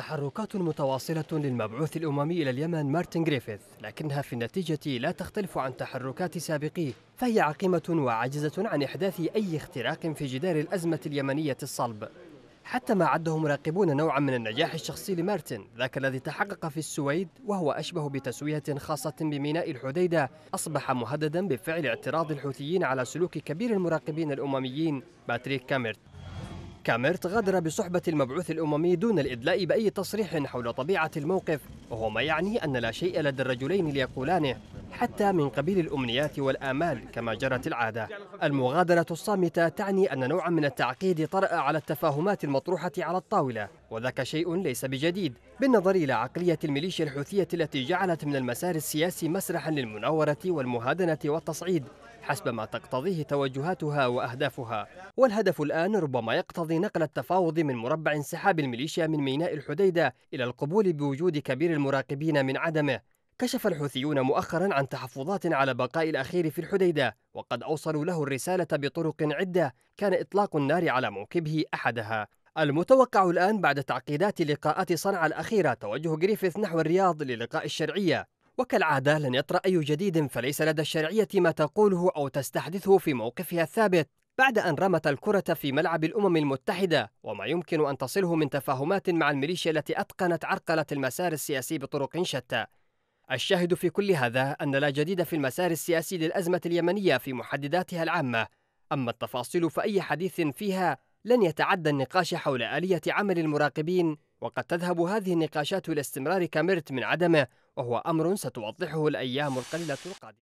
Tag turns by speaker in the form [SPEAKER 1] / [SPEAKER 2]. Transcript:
[SPEAKER 1] تحركات متواصلة للمبعوث الأممي إلى اليمن مارتن غريفيث لكنها في النتيجة لا تختلف عن تحركات سابقيه فهي عقيمة وعاجزة عن إحداث أي اختراق في جدار الأزمة اليمنية الصلب حتى ما عده مراقبون نوعا من النجاح الشخصي لمارتن ذاك الذي تحقق في السويد وهو أشبه بتسوية خاصة بميناء الحديدة أصبح مهددا بفعل اعتراض الحوثيين على سلوك كبير المراقبين الأمميين باتريك كاميرت كاميرت غادر بصحبة المبعوث الأممي دون الإدلاء بأي تصريح حول طبيعة الموقف وهو ما يعني أن لا شيء لدى الرجلين ليقولانه حتى من قبيل الأمنيات والآمال كما جرت العادة المغادرة الصامتة تعني أن نوعا من التعقيد طرأ على التفاهمات المطروحة على الطاولة وذاك شيء ليس بجديد بالنظر إلى عقلية الميليشيا الحوثية التي جعلت من المسار السياسي مسرحا للمناورة والمهادنة والتصعيد حسب ما تقتضيه توجهاتها وأهدافها والهدف الآن ربما يقتضي نقل التفاوض من مربع انسحاب الميليشيا من ميناء الحديدة إلى القبول بوجود كبير المراقبين من عدمه كشف الحوثيون مؤخرا عن تحفظات على بقاء الأخير في الحديدة وقد أوصلوا له الرسالة بطرق عدة كان إطلاق النار على موكبه أحدها المتوقع الآن بعد تعقيدات لقاءات صنعاء الأخيرة توجه جريفيث نحو الرياض للقاء الشرعية وكالعادة لن يطرأ أي جديد فليس لدى الشرعية ما تقوله أو تستحدثه في موقفها الثابت بعد أن رمت الكرة في ملعب الأمم المتحدة وما يمكن أن تصله من تفاهمات مع الميليشيا التي أتقنت عرقلة المسار السياسي بطرق شتى الشاهد في كل هذا أن لا جديد في المسار السياسي للأزمة اليمنية في محدداتها العامة أما التفاصيل فأي حديث فيها لن يتعدى النقاش حول آلية عمل المراقبين وقد تذهب هذه النقاشات إلى استمرار كاميرت من عدمه وهو أمر ستوضحه الأيام القليلة القادمة